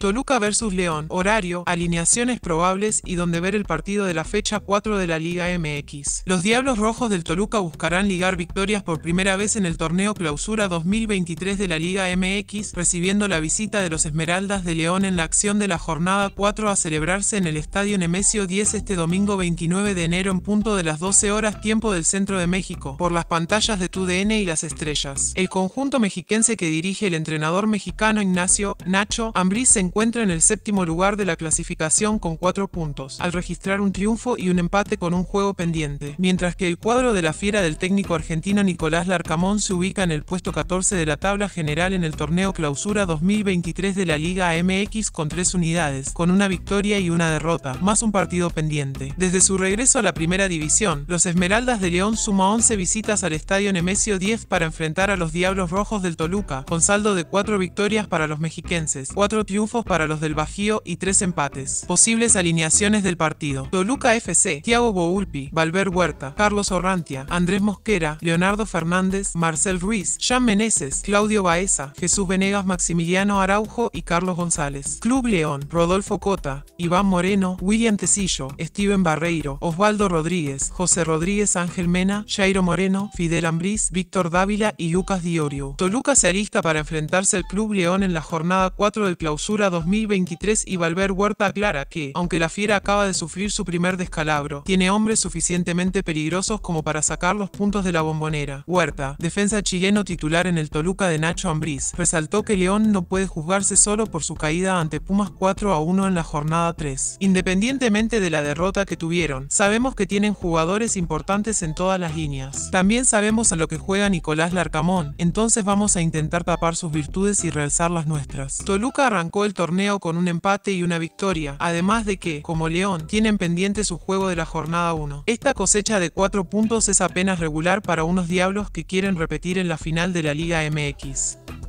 Toluca versus León, horario, alineaciones probables y donde ver el partido de la fecha 4 de la Liga MX. Los Diablos Rojos del Toluca buscarán ligar victorias por primera vez en el torneo Clausura 2023 de la Liga MX, recibiendo la visita de los Esmeraldas de León en la acción de la jornada 4 a celebrarse en el Estadio Nemesio 10 este domingo 29 de enero en punto de las 12 horas tiempo del centro de México, por las pantallas de TUDN y las estrellas. El conjunto mexiquense que dirige el entrenador mexicano Ignacio Nacho Ambriz en encuentra en el séptimo lugar de la clasificación con cuatro puntos, al registrar un triunfo y un empate con un juego pendiente, mientras que el cuadro de la fiera del técnico argentino Nicolás Larcamón se ubica en el puesto 14 de la tabla general en el torneo clausura 2023 de la Liga MX con tres unidades, con una victoria y una derrota, más un partido pendiente. Desde su regreso a la primera división, los Esmeraldas de León suma 11 visitas al estadio Nemesio 10 para enfrentar a los Diablos Rojos del Toluca, con saldo de cuatro victorias para los mexiquenses, cuatro triunfos para los del Bajío y tres empates. Posibles alineaciones del partido. Toluca FC, Thiago Boulpi, Valver Huerta, Carlos Orrantia, Andrés Mosquera, Leonardo Fernández, Marcel Ruiz, Jean Meneses, Claudio Baeza, Jesús Venegas, Maximiliano Araujo y Carlos González. Club León, Rodolfo Cota, Iván Moreno, William Tecillo, Steven Barreiro, Osvaldo Rodríguez, José Rodríguez Ángel Mena, Jairo Moreno, Fidel Ambriz, Víctor Dávila y Lucas Diorio. Toluca se alista para enfrentarse al Club León en la jornada 4 del clausura 2023 y Valver Huerta aclara que, aunque la fiera acaba de sufrir su primer descalabro, tiene hombres suficientemente peligrosos como para sacar los puntos de la bombonera. Huerta, defensa chileno titular en el Toluca de Nacho Ambriz, resaltó que León no puede juzgarse solo por su caída ante Pumas 4 a 1 en la jornada 3. Independientemente de la derrota que tuvieron, sabemos que tienen jugadores importantes en todas las líneas. También sabemos a lo que juega Nicolás Larcamón, entonces vamos a intentar tapar sus virtudes y realzar las nuestras. Toluca arrancó el torneo con un empate y una victoria, además de que, como León, tienen pendiente su juego de la jornada 1. Esta cosecha de 4 puntos es apenas regular para unos diablos que quieren repetir en la final de la Liga MX.